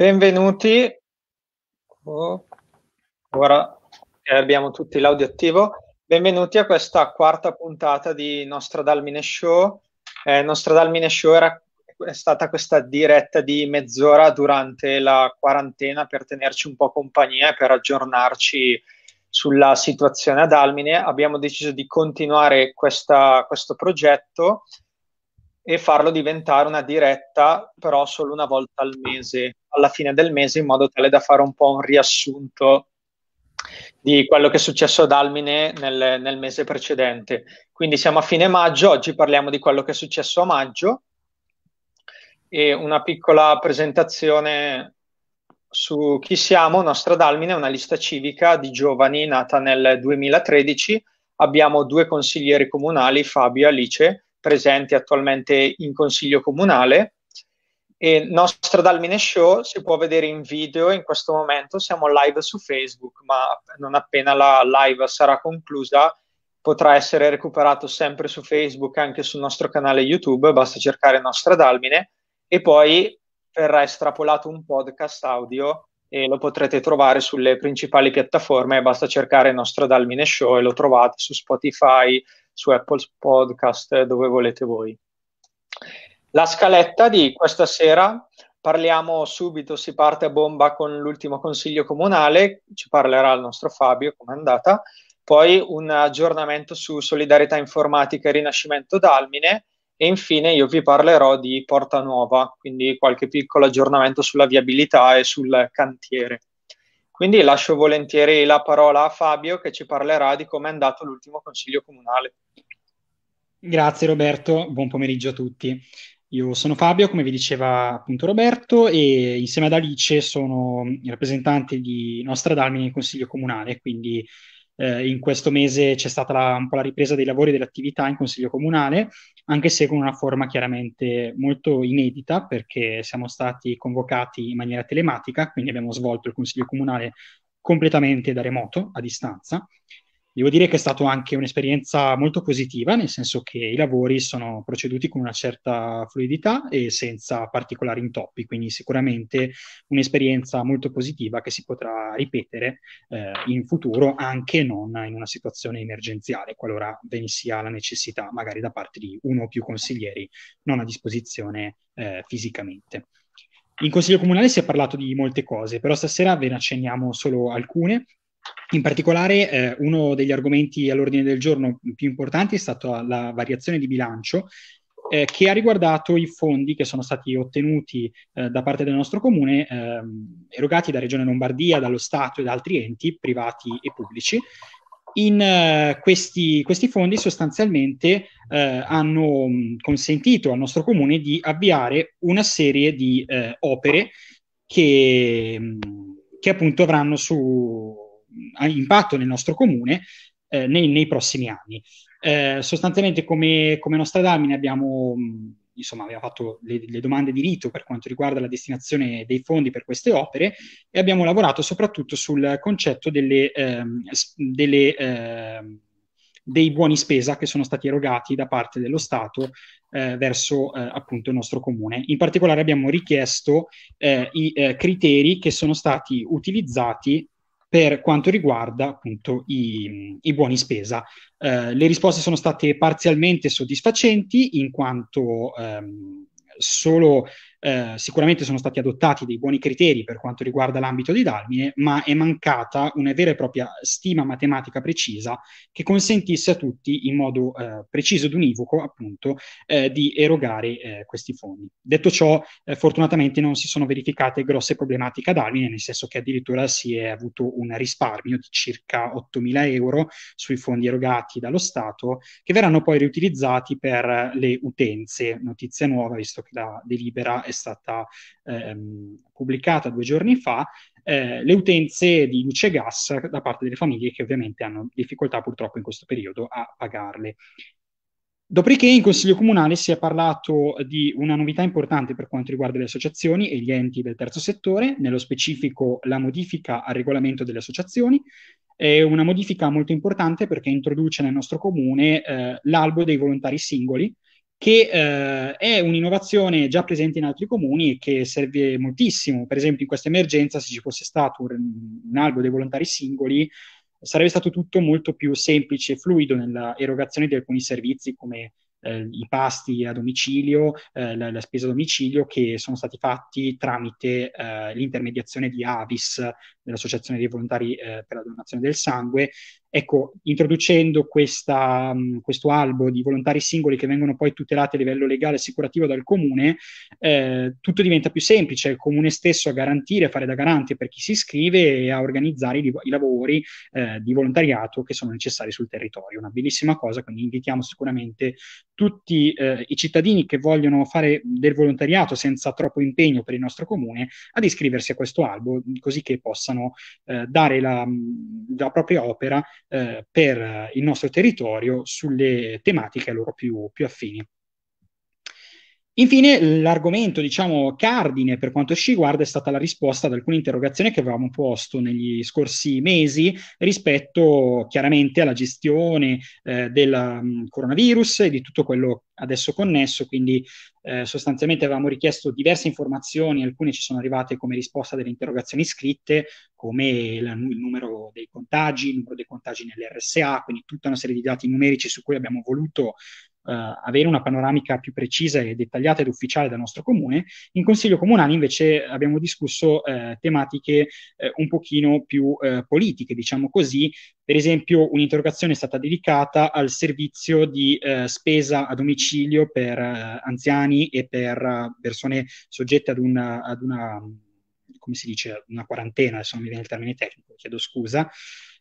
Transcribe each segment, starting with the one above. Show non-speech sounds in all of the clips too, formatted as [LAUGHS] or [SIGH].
Benvenuti. Oh, ora eh, abbiamo tutti l'audio attivo. Benvenuti a questa quarta puntata di Nostradalmine Show. Eh, Nostradalmine Show era, è stata questa diretta di mezz'ora durante la quarantena per tenerci un po' compagnia e per aggiornarci sulla situazione ad Almine. Abbiamo deciso di continuare questa, questo progetto e farlo diventare una diretta però solo una volta al mese alla fine del mese in modo tale da fare un po' un riassunto di quello che è successo ad Almine nel, nel mese precedente. Quindi siamo a fine maggio, oggi parliamo di quello che è successo a maggio e una piccola presentazione su chi siamo. Nostra Dalmine è una lista civica di giovani nata nel 2013. Abbiamo due consiglieri comunali, Fabio e Alice, presenti attualmente in consiglio comunale e Nostradal Dalmine Show si può vedere in video in questo momento, siamo live su Facebook, ma non appena la live sarà conclusa potrà essere recuperato sempre su Facebook, anche sul nostro canale YouTube, basta cercare Nostra Dalmine e poi verrà estrapolato un podcast audio e lo potrete trovare sulle principali piattaforme, basta cercare Nostra Dalmine Show e lo trovate su Spotify, su Apple Podcast, dove volete voi. La scaletta di questa sera parliamo subito, si parte a bomba con l'ultimo consiglio comunale, ci parlerà il nostro Fabio come è andata, poi un aggiornamento su solidarietà informatica e rinascimento d'Almine e infine io vi parlerò di Porta Nuova, quindi qualche piccolo aggiornamento sulla viabilità e sul cantiere. Quindi lascio volentieri la parola a Fabio che ci parlerà di come è andato l'ultimo consiglio comunale. Grazie Roberto, buon pomeriggio a tutti. Io sono Fabio, come vi diceva appunto Roberto, e insieme ad Alice sono il rappresentante di Nostra Nostradamus nel Consiglio Comunale, quindi eh, in questo mese c'è stata la, un po' la ripresa dei lavori e delle attività in Consiglio Comunale, anche se con una forma chiaramente molto inedita, perché siamo stati convocati in maniera telematica, quindi abbiamo svolto il Consiglio Comunale completamente da remoto, a distanza, Devo dire che è stata anche un'esperienza molto positiva, nel senso che i lavori sono proceduti con una certa fluidità e senza particolari intoppi, quindi sicuramente un'esperienza molto positiva che si potrà ripetere eh, in futuro anche non in una situazione emergenziale, qualora ve ne sia la necessità, magari da parte di uno o più consiglieri non a disposizione eh, fisicamente. In consiglio comunale si è parlato di molte cose, però stasera ve ne accenniamo solo alcune in particolare, eh, uno degli argomenti all'ordine del giorno più importanti è stata la variazione di bilancio, eh, che ha riguardato i fondi che sono stati ottenuti eh, da parte del nostro comune, ehm, erogati da Regione Lombardia, dallo Stato e da altri enti privati e pubblici. In, eh, questi, questi, fondi sostanzialmente eh, hanno mm, consentito al nostro comune di avviare una serie di eh, opere che, mm, che appunto avranno su, impatto nel nostro comune eh, nei, nei, prossimi anni. Eh, sostanzialmente come, come Nostradamine abbiamo, mm, insomma, abbiamo fatto le, le, domande di rito per quanto riguarda la destinazione dei fondi per queste opere e abbiamo lavorato soprattutto sul concetto delle, ehm, delle, ehm, dei buoni spesa che sono stati erogati da parte dello Stato eh, verso eh, appunto il nostro comune. In particolare abbiamo richiesto eh, i eh, criteri che sono stati utilizzati per quanto riguarda appunto i, i buoni spesa. Eh, le risposte sono state parzialmente soddisfacenti in quanto ehm, solo eh, sicuramente sono stati adottati dei buoni criteri per quanto riguarda l'ambito di Dalmine, ma è mancata una vera e propria stima matematica precisa che consentisse a tutti, in modo eh, preciso ed univoco, appunto, eh, di erogare eh, questi fondi. Detto ciò, eh, fortunatamente non si sono verificate grosse problematiche a Dalmine, nel senso che addirittura si è avuto un risparmio di circa 8.000 euro sui fondi erogati dallo Stato, che verranno poi riutilizzati per le utenze, notizia nuova, visto che la delibera è è stata ehm, pubblicata due giorni fa, eh, le utenze di luce e gas da parte delle famiglie che ovviamente hanno difficoltà purtroppo in questo periodo a pagarle. Dopodiché in Consiglio Comunale si è parlato di una novità importante per quanto riguarda le associazioni e gli enti del terzo settore, nello specifico la modifica al regolamento delle associazioni. È una modifica molto importante perché introduce nel nostro comune eh, l'albo dei volontari singoli, che eh, è un'innovazione già presente in altri comuni e che serve moltissimo. Per esempio, in questa emergenza, se ci fosse stato un, un albo dei volontari singoli, sarebbe stato tutto molto più semplice e fluido nella erogazione di alcuni servizi come eh, i pasti a domicilio, eh, la, la, spesa a domicilio che sono stati fatti tramite eh, l'intermediazione di Avis, dell'Associazione dei Volontari eh, per la Donazione del Sangue, Ecco, introducendo questa, mm, questo albo di volontari singoli che vengono poi tutelati a livello legale e assicurativo dal comune, eh, tutto diventa più semplice, il comune stesso a garantire, a fare da garante per chi si iscrive e a organizzare i, i lavori eh, di volontariato che sono necessari sul territorio. Una bellissima cosa, quindi invitiamo sicuramente tutti eh, i cittadini che vogliono fare del volontariato senza troppo impegno per il nostro comune ad iscriversi a questo albo, così che possano eh, dare la, mm, la propria opera eh, per il nostro territorio sulle tematiche loro più, più affini. Infine, l'argomento, diciamo, cardine per quanto ci riguarda è stata la risposta ad alcune interrogazioni che avevamo posto negli scorsi mesi rispetto chiaramente alla gestione eh, del mm, coronavirus e di tutto quello adesso connesso, quindi eh, sostanzialmente avevamo richiesto diverse informazioni, alcune ci sono arrivate come risposta delle interrogazioni scritte, come la, il numero dei contagi, il numero dei contagi nell'RSA, quindi tutta una serie di dati numerici su cui abbiamo voluto eh, avere una panoramica più precisa e dettagliata ed ufficiale dal nostro comune. In Consiglio Comunale invece abbiamo discusso eh, tematiche eh, un pochino più politiche, diciamo così, per esempio, un'interrogazione è stata dedicata al servizio di eh, spesa a domicilio per eh, anziani e per eh, persone soggette ad una, ad una, come si dice, una quarantena, adesso non mi viene il termine tecnico, chiedo scusa.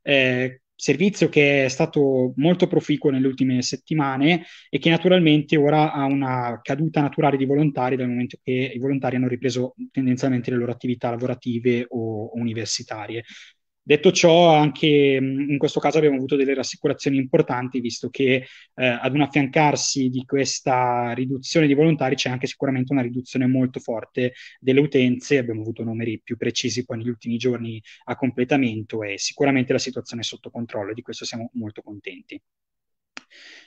Eh, servizio che è stato molto proficuo nelle ultime settimane e che naturalmente ora ha una caduta naturale di volontari dal momento che i volontari hanno ripreso tendenzialmente le loro attività lavorative o, universitarie. Detto ciò, anche in questo caso abbiamo avuto delle rassicurazioni importanti, visto che eh, ad un affiancarsi di questa riduzione di volontari c'è anche sicuramente una riduzione molto forte delle utenze, abbiamo avuto numeri più precisi poi negli ultimi giorni a completamento e sicuramente la situazione è sotto controllo e di questo siamo molto contenti.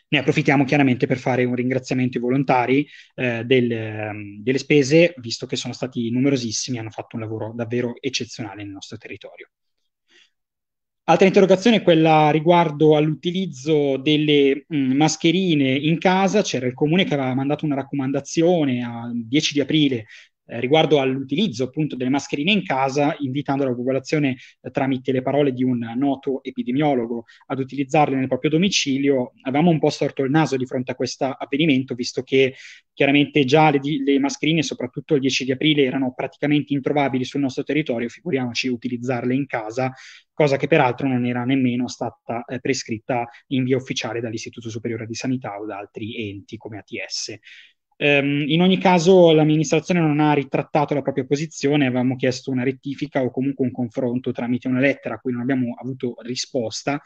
Ne approfittiamo chiaramente per fare un ringraziamento ai volontari eh, del, ehm, delle spese, visto che sono stati numerosissimi e hanno fatto un lavoro davvero eccezionale nel nostro territorio. Altra interrogazione è quella riguardo all'utilizzo delle mh, mm, mascherine in casa. C'era il comune che aveva mandato una raccomandazione al 10 di aprile eh, riguardo all'utilizzo appunto delle mascherine in casa, invitando la popolazione eh, tramite le parole di un noto epidemiologo ad utilizzarle nel proprio domicilio, avevamo un po' storto il naso di fronte a questo avvenimento, visto che chiaramente già le, le mascherine, soprattutto il 10 di aprile, erano praticamente introvabili sul nostro territorio, figuriamoci utilizzarle in casa, cosa che peraltro non era nemmeno stata eh, prescritta in via ufficiale dall'Istituto Superiore di Sanità o da altri enti come ATS. Ehm, in ogni caso l'amministrazione non ha ritrattato la propria posizione, avevamo chiesto una rettifica o comunque un confronto tramite una lettera a cui non abbiamo avuto risposta.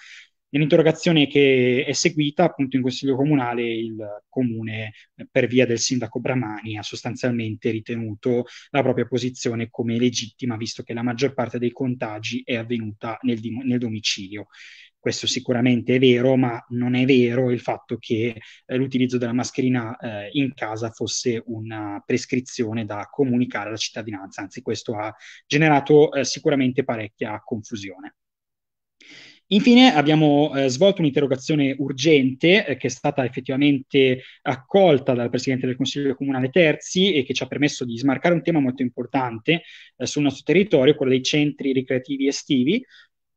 Nell'interrogazione che è seguita appunto in Consiglio Comunale il Comune eh, per via del sindaco Bramani ha sostanzialmente ritenuto la propria posizione come legittima visto che la maggior parte dei contagi è avvenuta nel, nel domicilio. Questo sicuramente è vero, ma non è vero il fatto che eh, l'utilizzo della mascherina eh, in casa fosse una prescrizione da comunicare alla cittadinanza, anzi questo ha generato eh, sicuramente parecchia confusione. Infine abbiamo eh, svolto un'interrogazione urgente eh, che è stata effettivamente accolta dal Presidente del Consiglio Comunale Terzi e che ci ha permesso di smarcare un tema molto importante eh, sul nostro territorio, quello dei centri ricreativi estivi,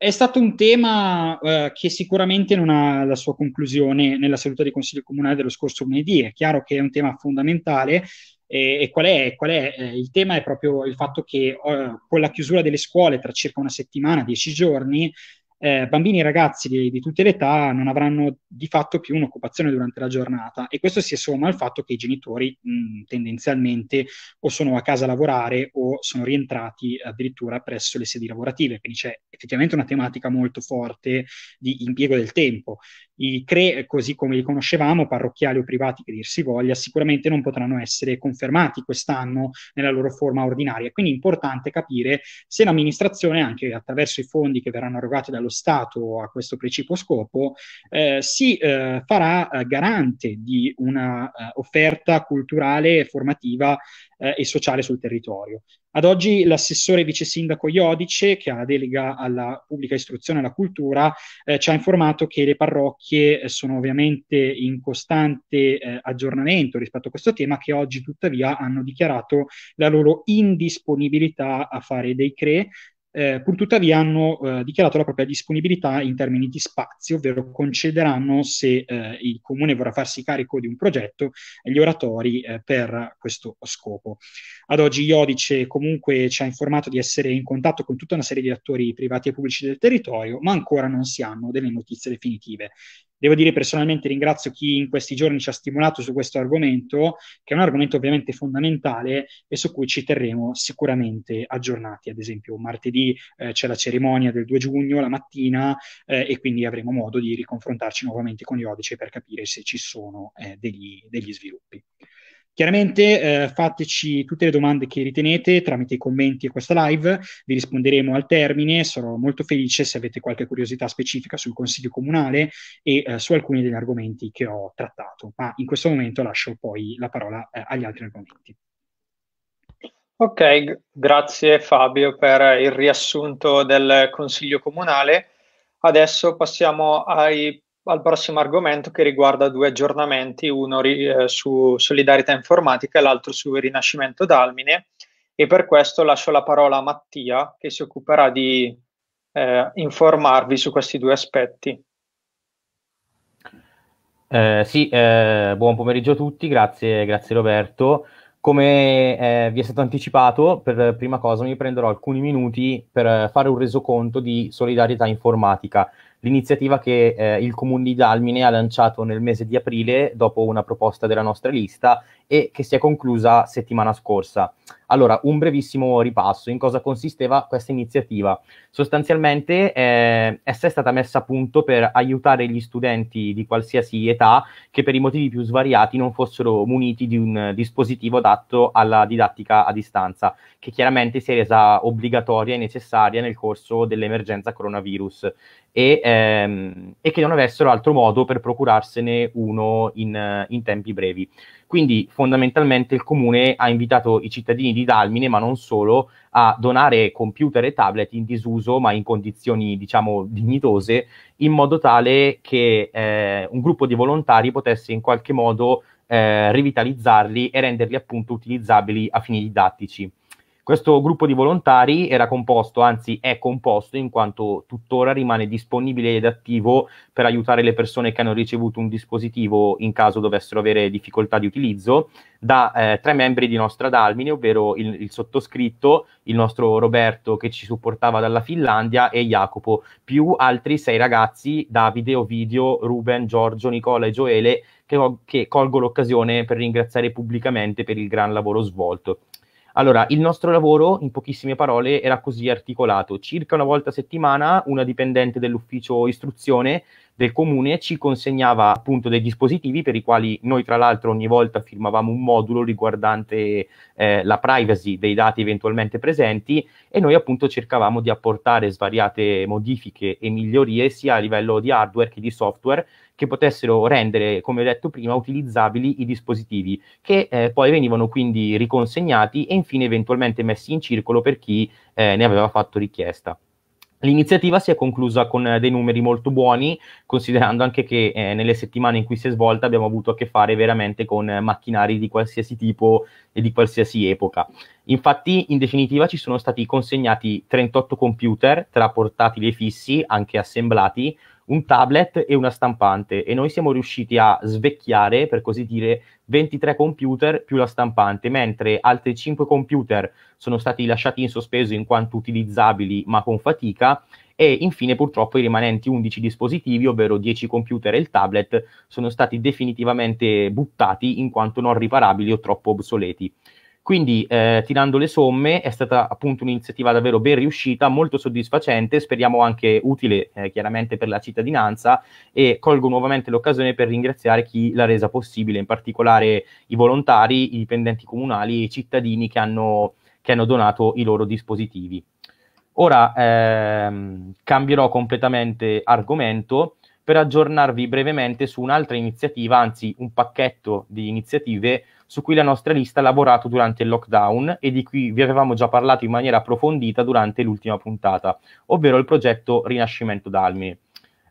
è stato un tema eh, che sicuramente non ha la sua conclusione nella seduta di Consiglio Comunale dello scorso lunedì. È chiaro che è un tema fondamentale e, e qual è? Qual è? Eh, il tema è proprio il fatto che eh, con la chiusura delle scuole tra circa una settimana, dieci giorni, eh, bambini e ragazzi di, di, tutte le età non avranno di fatto più un'occupazione durante la giornata e questo si somma al fatto che i genitori mh, mm, tendenzialmente o sono a casa a lavorare o sono rientrati addirittura presso le sedi lavorative, quindi c'è effettivamente una tematica molto forte di impiego del tempo. I CRE, così come li conoscevamo, parrocchiali o privati che dir si voglia, sicuramente non potranno essere confermati quest'anno nella loro forma ordinaria. Quindi è importante capire se l'amministrazione, anche attraverso i fondi che verranno erogati dallo Stato a questo precipuo scopo, eh, si eh, farà eh, garante di un'offerta eh, culturale e formativa eh, e sociale sul territorio. Ad oggi l'assessore vice sindaco Iodice, che ha la delega alla pubblica istruzione e alla cultura, eh, ci ha informato che le parrocchie eh, sono ovviamente in costante eh, aggiornamento rispetto a questo tema, che oggi tuttavia hanno dichiarato la loro indisponibilità a fare dei CRE eh, purtuttavia hanno eh, dichiarato la propria disponibilità in termini di spazio, ovvero concederanno se eh, il comune vorrà farsi carico di un progetto gli oratori eh, per questo scopo. Ad oggi Iodice comunque ci ha informato di essere in contatto con tutta una serie di attori privati e pubblici del territorio, ma ancora non si hanno delle notizie definitive. Devo dire personalmente ringrazio chi in questi giorni ci ha stimolato su questo argomento, che è un argomento ovviamente fondamentale e su cui ci terremo sicuramente aggiornati. Ad esempio, martedì eh, c'è la cerimonia del 2 giugno, la mattina, eh, e quindi avremo modo di riconfrontarci nuovamente con gli Odice per capire se ci sono eh, degli, degli sviluppi. Chiaramente eh, fateci tutte le domande che ritenete tramite i commenti e questa live, vi risponderemo al termine, sarò molto felice se avete qualche curiosità specifica sul Consiglio Comunale e eh, su alcuni degli argomenti che ho trattato, ma in questo momento lascio poi la parola eh, agli altri argomenti. Ok, grazie Fabio per il riassunto del Consiglio Comunale. Adesso passiamo ai al prossimo argomento che riguarda due aggiornamenti, uno eh, su solidarietà informatica e l'altro su rinascimento d'Almine e per questo lascio la parola a Mattia che si occuperà di eh, informarvi su questi due aspetti. Eh, sì, eh, buon pomeriggio a tutti, grazie, grazie Roberto. Come eh, vi è stato anticipato, per prima cosa mi prenderò alcuni minuti per fare un resoconto di solidarietà informatica l'iniziativa che eh, il Comune di Dalmine ha lanciato nel mese di aprile dopo una proposta della nostra lista e che si è conclusa settimana scorsa. Allora, un brevissimo ripasso. In cosa consisteva questa iniziativa? Sostanzialmente eh, essa è stata messa a punto per aiutare gli studenti di qualsiasi età che per i motivi più svariati non fossero muniti di un dispositivo adatto alla didattica a distanza, che chiaramente si è resa obbligatoria e necessaria nel corso dell'emergenza coronavirus e, ehm, e che non avessero altro modo per procurarsene uno in, in tempi brevi. Quindi fondamentalmente il comune ha invitato i cittadini di Dalmine, ma non solo, a donare computer e tablet in disuso, ma in condizioni diciamo dignitose, in modo tale che eh, un gruppo di volontari potesse in qualche modo eh, rivitalizzarli e renderli appunto utilizzabili a fini didattici. Questo gruppo di volontari era composto, anzi è composto, in quanto tuttora rimane disponibile ed attivo per aiutare le persone che hanno ricevuto un dispositivo in caso dovessero avere difficoltà di utilizzo, da eh, tre membri di Nostra Dalmine, ovvero il, il, sottoscritto, il nostro Roberto che ci supportava dalla Finlandia e Jacopo, più altri sei ragazzi, Davide, Ovidio, Ruben, Giorgio, Nicola e Gioele, che, che colgo l'occasione per ringraziare pubblicamente per il gran lavoro svolto. Allora, il nostro lavoro, in pochissime parole, era così articolato. Circa una volta a settimana una dipendente dell'ufficio istruzione del comune ci consegnava appunto dei dispositivi per i quali noi tra l'altro ogni volta firmavamo un modulo riguardante eh, la privacy dei dati eventualmente presenti e noi appunto cercavamo di apportare svariate modifiche e migliorie sia a livello di hardware che di software che potessero rendere, come ho detto prima, utilizzabili i dispositivi, che eh, poi venivano quindi riconsegnati e infine eventualmente messi in circolo per chi eh, ne aveva fatto richiesta. L'iniziativa si è conclusa con eh, dei numeri molto buoni, considerando anche che eh, nelle settimane in cui si è svolta abbiamo avuto a che fare veramente con macchinari di qualsiasi tipo e di qualsiasi epoca. Infatti, in definitiva, ci sono stati consegnati 38 computer tra portatili e fissi, anche assemblati, un tablet e una stampante e noi siamo riusciti a svecchiare, per così dire, 23 computer più la stampante, mentre altri 5 computer sono stati lasciati in sospeso in quanto utilizzabili ma con fatica e infine purtroppo i rimanenti 11 dispositivi, ovvero 10 computer e il tablet, sono stati definitivamente buttati in quanto non riparabili o troppo obsoleti. Quindi, eh, tirando le somme, è stata appunto un'iniziativa davvero ben riuscita, molto soddisfacente, speriamo anche utile eh, chiaramente per la cittadinanza e colgo nuovamente l'occasione per ringraziare chi l'ha resa possibile, in particolare i volontari, i dipendenti comunali, e i cittadini che hanno, che hanno donato i loro dispositivi. Ora ehm, cambierò completamente argomento per aggiornarvi brevemente su un'altra iniziativa, anzi un pacchetto di iniziative su cui la nostra lista ha lavorato durante il lockdown e di cui vi avevamo già parlato in maniera approfondita durante l'ultima puntata, ovvero il progetto Rinascimento d'Almine.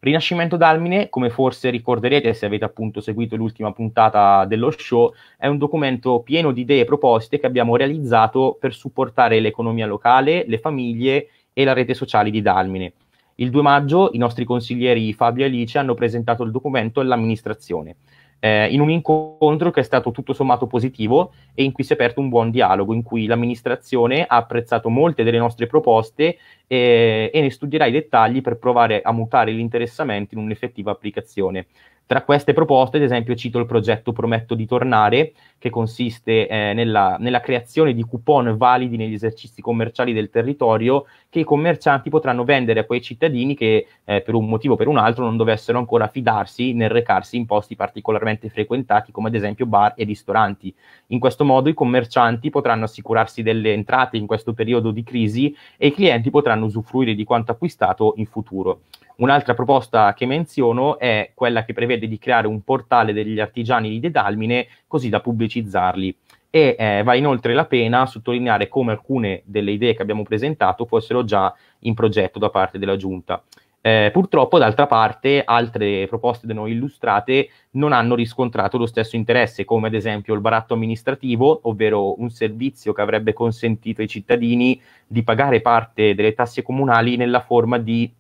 Rinascimento d'Almine, come forse ricorderete se avete appunto seguito l'ultima puntata dello show, è un documento pieno di idee e proposte che abbiamo realizzato per supportare l'economia locale, le famiglie e la rete sociale di Dalmine. Il 2 maggio i nostri consiglieri Fabio e Alice hanno presentato il documento all'amministrazione, eh, in un incontro che è stato tutto sommato positivo e in cui si è aperto un buon dialogo, in cui l'amministrazione ha apprezzato molte delle nostre proposte eh, e ne studierà i dettagli per provare a mutare l'interessamento in un'effettiva applicazione. Tra queste proposte, ad esempio, cito il progetto Prometto di tornare, che consiste eh, nella, nella, creazione di coupon validi negli esercizi commerciali del territorio che i commercianti potranno vendere a quei cittadini che eh, per un motivo o per un altro non dovessero ancora fidarsi nel recarsi in posti particolarmente frequentati come ad esempio bar e ristoranti. In questo modo i commercianti potranno assicurarsi delle entrate in questo periodo di crisi e i clienti potranno usufruire di quanto acquistato in futuro. Un'altra proposta che menziono è quella che prevede di creare un portale degli artigiani di Dedalmine così da pubblicizzarli e eh, va inoltre la pena sottolineare come alcune delle idee che abbiamo presentato fossero già in progetto da parte della Giunta. Eh, purtroppo, d'altra parte, altre proposte da noi illustrate non hanno riscontrato lo stesso interesse, come ad esempio il baratto amministrativo, ovvero un servizio che avrebbe consentito ai cittadini di pagare parte delle tasse comunali nella forma di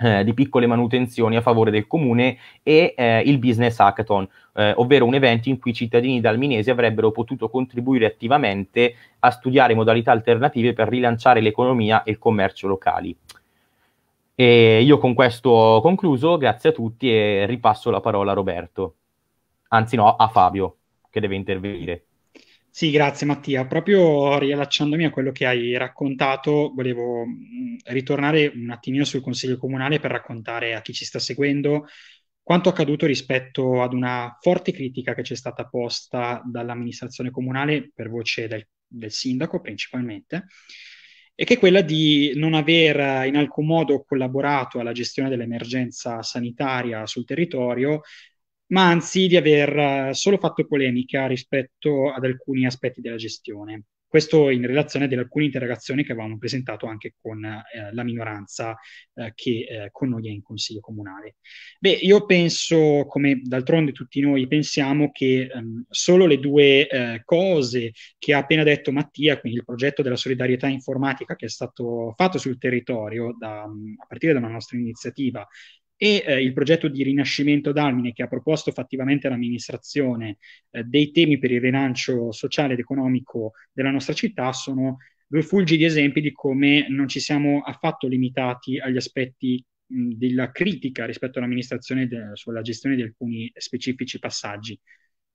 eh, di piccole manutenzioni a favore del comune e eh, il business hackathon, eh, ovvero un evento in cui i cittadini dalminesi avrebbero potuto contribuire attivamente a studiare modalità alternative per rilanciare l'economia e il commercio locali. E io con questo ho concluso, grazie a tutti e ripasso la parola a Roberto, anzi no, a Fabio che deve intervenire. Sì, grazie Mattia. Proprio riallacciandomi a quello che hai raccontato, volevo ritornare un attimino sul Consiglio Comunale per raccontare a chi ci sta seguendo quanto accaduto rispetto ad una forte critica che ci è stata posta dall'amministrazione comunale per voce del, del sindaco principalmente, e che è quella di non aver in alcun modo collaborato alla gestione dell'emergenza sanitaria sul territorio ma anzi di aver eh, solo fatto polemica rispetto ad alcuni aspetti della gestione. Questo in relazione ad alcune interrogazioni che avevamo presentato anche con eh, la minoranza eh, che eh, con noi è in consiglio comunale. Beh, io penso, come d'altronde tutti noi pensiamo, che ehm, solo le due eh, cose che ha appena detto Mattia, quindi il progetto della solidarietà informatica che è stato fatto sul territorio da, mm, a partire da una nostra iniziativa e eh, il progetto di rinascimento d'Almine che ha proposto fattivamente l'amministrazione eh, dei temi per il rilancio sociale ed economico della nostra città sono due fulgidi esempi di come non ci siamo affatto limitati agli aspetti della critica rispetto all'amministrazione de- sulla gestione di alcuni specifici passaggi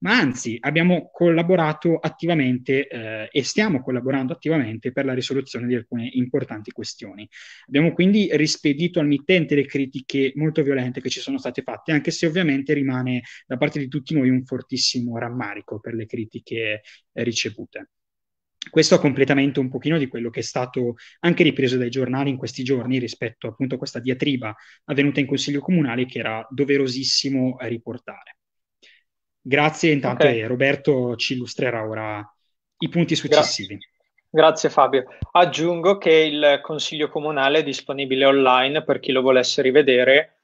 ma anzi abbiamo collaborato attivamente eh, e stiamo collaborando attivamente per la risoluzione di alcune importanti questioni. Abbiamo quindi rispedito al mittente le critiche molto violente che ci sono state fatte, anche se ovviamente rimane da parte di tutti noi un fortissimo rammarico per le critiche eh, ricevute. Questo a completamento un pochino di quello che è stato anche ripreso dai giornali in questi giorni rispetto appunto a questa diatriba avvenuta in Consiglio Comunale che era doverosissimo riportare. Grazie, intanto okay. Roberto ci illustrerà ora i punti successivi. Grazie. Grazie Fabio. Aggiungo che il Consiglio Comunale è disponibile online per chi lo volesse rivedere.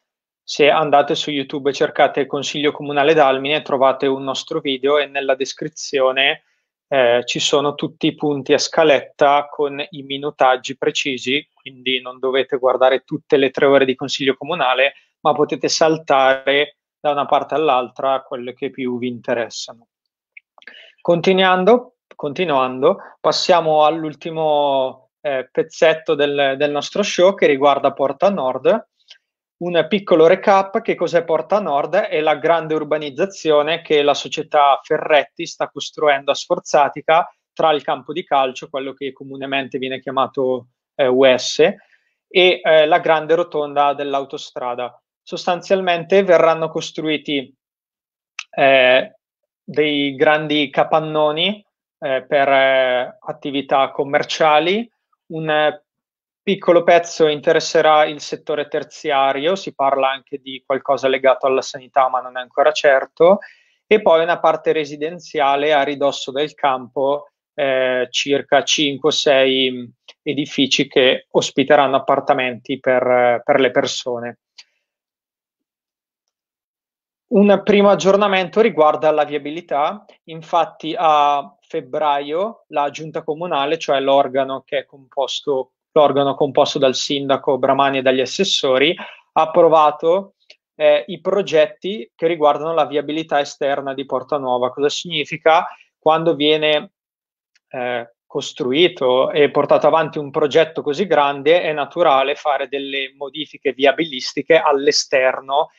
Se andate su YouTube e cercate Consiglio Comunale d'Almine trovate un nostro video e nella descrizione eh, ci sono tutti i punti a scaletta con i minutaggi precisi, quindi non dovete guardare tutte le tre ore di Consiglio Comunale, ma potete saltare da una parte all'altra quelle che più vi interessano. Continuando, continuando passiamo all'ultimo eh, pezzetto del, del nostro show che riguarda Porta Nord. Un piccolo recap che cos'è Porta Nord È la grande urbanizzazione che la società Ferretti sta costruendo a Sforzatica tra il campo di calcio, quello che comunemente viene chiamato eh, US, e eh, la grande rotonda dell'autostrada sostanzialmente verranno costruiti eh, dei grandi capannoni eh, per eh, attività commerciali, un eh, piccolo pezzo interesserà il settore terziario, si parla anche di qualcosa legato alla sanità ma non è ancora certo, e poi una parte residenziale a ridosso del campo, eh, circa 5-6 mm, edifici che ospiteranno appartamenti per, eh, per le persone. Un primo aggiornamento riguarda la viabilità, infatti a febbraio la giunta comunale, cioè l'organo composto, l'organo composto dal sindaco Bramani e dagli assessori, ha approvato eh, i progetti che riguardano la viabilità esterna di Porta Nuova. Cosa significa? Quando viene eh, costruito e portato avanti un progetto così grande è naturale fare delle modifiche viabilistiche all'esterno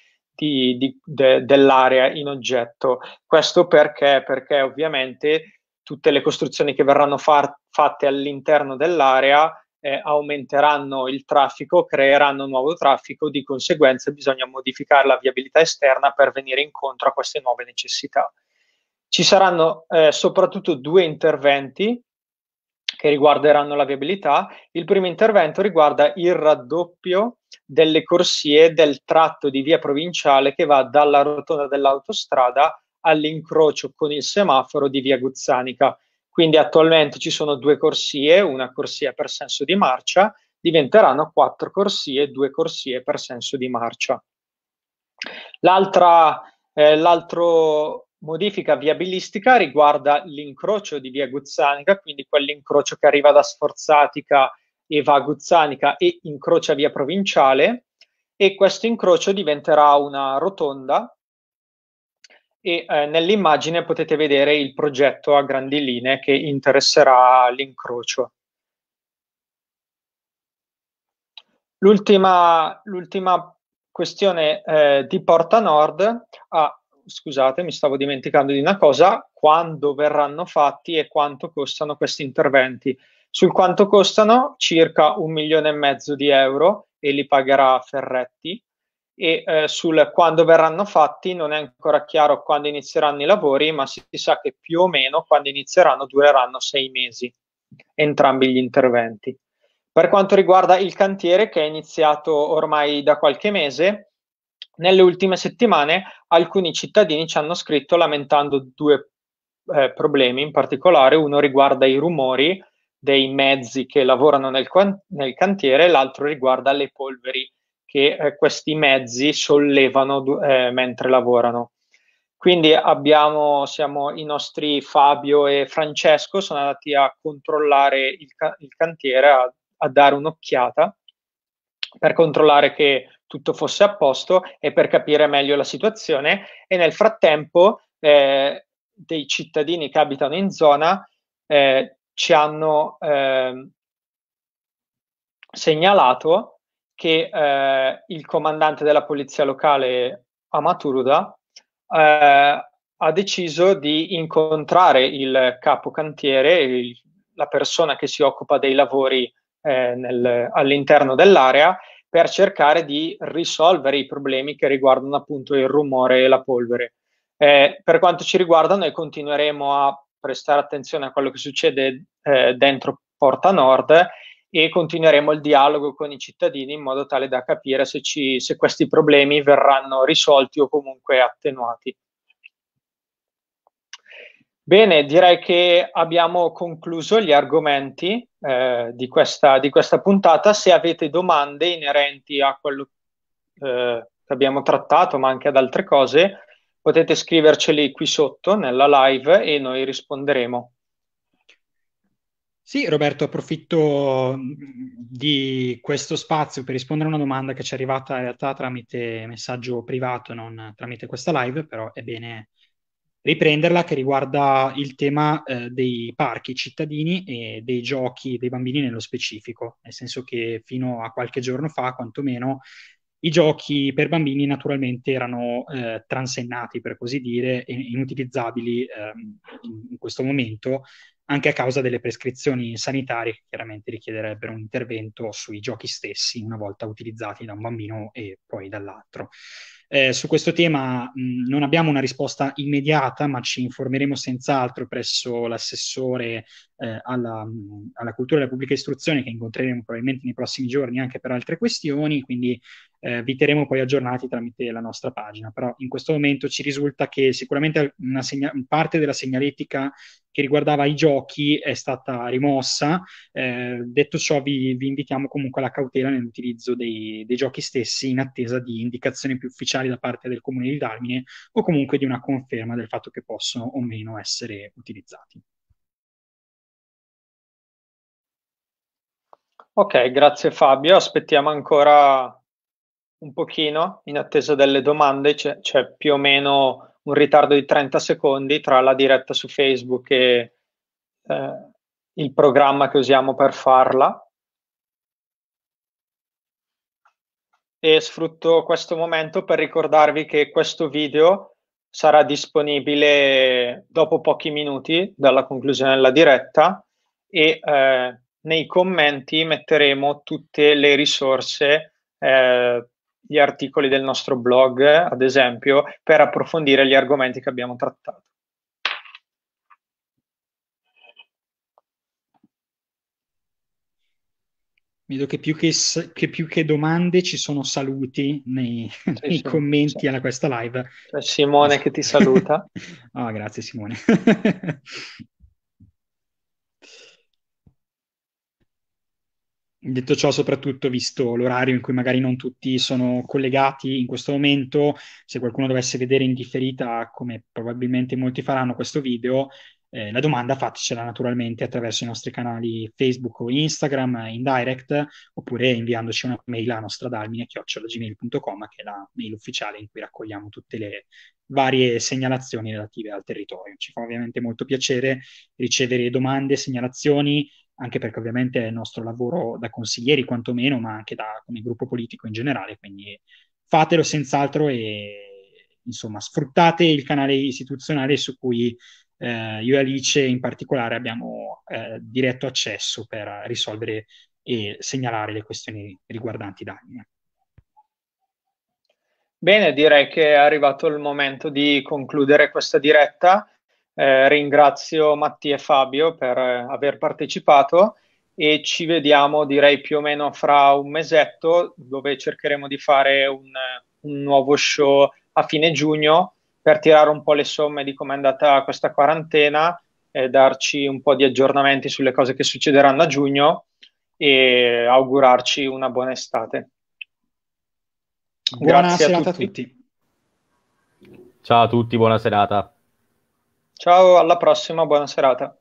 di, di, de, dell'area in oggetto. Questo perché? Perché ovviamente tutte le costruzioni che verranno far, fatte all'interno dell'area eh, aumenteranno il traffico, creeranno nuovo traffico, di conseguenza bisogna modificare la viabilità esterna per venire incontro a queste nuove necessità. Ci saranno eh, soprattutto due interventi che riguarderanno la viabilità. Il primo intervento riguarda il raddoppio delle corsie del tratto di via provinciale che va dalla rotonda dell'autostrada all'incrocio con il semaforo di via Guzzanica. Quindi attualmente ci sono due corsie, una corsia per senso di marcia, diventeranno quattro corsie, due corsie per senso di marcia. L'altra, eh, l'altro modifica viabilistica riguarda l'incrocio di via Guzzanica, quindi quell'incrocio che arriva da Sforzatica e va a Guzzanica e incrocia via provinciale e questo incrocio diventerà una rotonda e eh, nell'immagine potete vedere il progetto a grandi linee che interesserà l'incrocio. L'ultima, questione eh, di Porta Nord ha scusate, mi stavo dimenticando di una cosa, quando verranno fatti e quanto costano questi interventi. Sul quanto costano circa un milione e mezzo di euro e li pagherà Ferretti e eh, sul quando verranno fatti non è ancora chiaro quando inizieranno i lavori, ma si sa che più o meno quando inizieranno dureranno sei mesi entrambi gli interventi. Per quanto riguarda il cantiere che è iniziato ormai da qualche mese, nelle ultime settimane alcuni cittadini ci hanno scritto lamentando due eh, problemi in particolare, uno riguarda i rumori dei mezzi che lavorano nel, nel cantiere, l'altro riguarda le polveri che eh, questi mezzi sollevano eh, mentre lavorano. Quindi abbiamo, siamo, i nostri Fabio e Francesco sono andati a controllare il, ca il cantiere, a, a, dare un'occhiata per controllare che tutto fosse a posto e per capire meglio la situazione e nel frattempo eh, dei cittadini che abitano in zona eh, ci hanno eh, segnalato che eh, il comandante della polizia locale a Maturuda eh, ha deciso di incontrare il capo cantiere, la persona che si occupa dei lavori eh, nel, all'interno dell'area per cercare di risolvere i problemi che riguardano appunto il rumore e la polvere. Eh, per quanto ci riguarda, noi continueremo a prestare attenzione a quello che succede eh, dentro Porta Nord e continueremo il dialogo con i cittadini in modo tale da capire se, ci, se questi problemi verranno risolti o comunque attenuati. Bene, direi che abbiamo concluso gli argomenti eh, di, questa, di, questa, puntata. Se avete domande inerenti a quello eh, che abbiamo trattato, ma anche ad altre cose, potete scriverceli qui sotto nella live e noi risponderemo. Sì, Roberto, approfitto mm, di questo spazio per rispondere a una domanda che ci è arrivata in realtà tramite messaggio privato, non tramite questa live, però è bene riprenderla che riguarda il tema eh, dei parchi cittadini e dei giochi dei bambini nello specifico, nel senso che fino a qualche giorno fa, quantomeno, i giochi per bambini naturalmente erano eh, transennati, per così dire, e inutilizzabili eh, in, in questo momento, anche a causa delle prescrizioni sanitarie che chiaramente richiederebbero un intervento sui giochi stessi una volta utilizzati da un bambino e poi dall'altro. Eh, su questo tema mh, non abbiamo una risposta immediata, ma ci informeremo senz'altro presso l'assessore eh, alla, mh, alla, cultura della pubblica istruzione, che incontreremo probabilmente nei prossimi giorni anche per altre questioni, quindi eh, vi terremo poi aggiornati tramite la nostra pagina. Però in questo momento ci risulta che sicuramente segna- parte della segnaletica che riguardava i giochi è stata rimossa. Eh, detto ciò, vi, vi, invitiamo comunque alla cautela nell'utilizzo dei, dei giochi stessi in attesa di indicazioni più ufficiali ufficiali da parte del comune di Darmine o comunque di una conferma del fatto che possono o meno essere utilizzati. Ok, grazie Fabio. Aspettiamo ancora un pochino in attesa delle domande. C'è, c'è, più o meno un ritardo di 30 secondi tra la diretta su Facebook e eh, il programma che usiamo per farla. e sfrutto questo momento per ricordarvi che questo video sarà disponibile dopo pochi minuti dalla conclusione della diretta e eh, nei commenti metteremo tutte le risorse, eh, gli articoli del nostro blog, ad esempio, per approfondire gli argomenti che abbiamo trattato. Vedo che più che, che più che, domande ci sono saluti nei, sì, nei sì, commenti sì. alla questa live. C'è Simone che ti saluta. [LAUGHS] Ah, oh, grazie Simone. Detto ciò, soprattutto visto l'orario in cui magari non tutti sono collegati in questo momento, se qualcuno dovesse vedere in differita, come probabilmente molti faranno questo video, eh, la domanda faticela naturalmente attraverso i nostri canali Facebook o Instagram eh, in direct oppure inviandoci una mail a nostradalmine.gmail.com che è la mail ufficiale in cui raccogliamo tutte le varie segnalazioni relative al territorio. Ci fa ovviamente molto piacere ricevere domande, segnalazioni, anche perché ovviamente è il nostro lavoro da consiglieri quantomeno, ma anche da, come gruppo politico in generale, quindi fatelo senz'altro e insomma, sfruttate il canale istituzionale su cui eh, io e Alice in particolare abbiamo eh, diretto accesso per risolvere e segnalare le questioni riguardanti Dagna. Bene, direi che è arrivato il momento di concludere questa diretta. Eh, ringrazio Mattia e Fabio per eh, aver partecipato e ci vediamo direi più o meno fra un mesetto dove cercheremo di fare un, un nuovo show a fine giugno per tirare un po' le somme di come è andata questa quarantena e darci un po' di aggiornamenti sulle cose che succederanno a giugno e augurarci una buona estate. Buona Grazie serata a tutti. a tutti. Ciao a tutti, buona serata. Ciao, alla prossima, buona serata.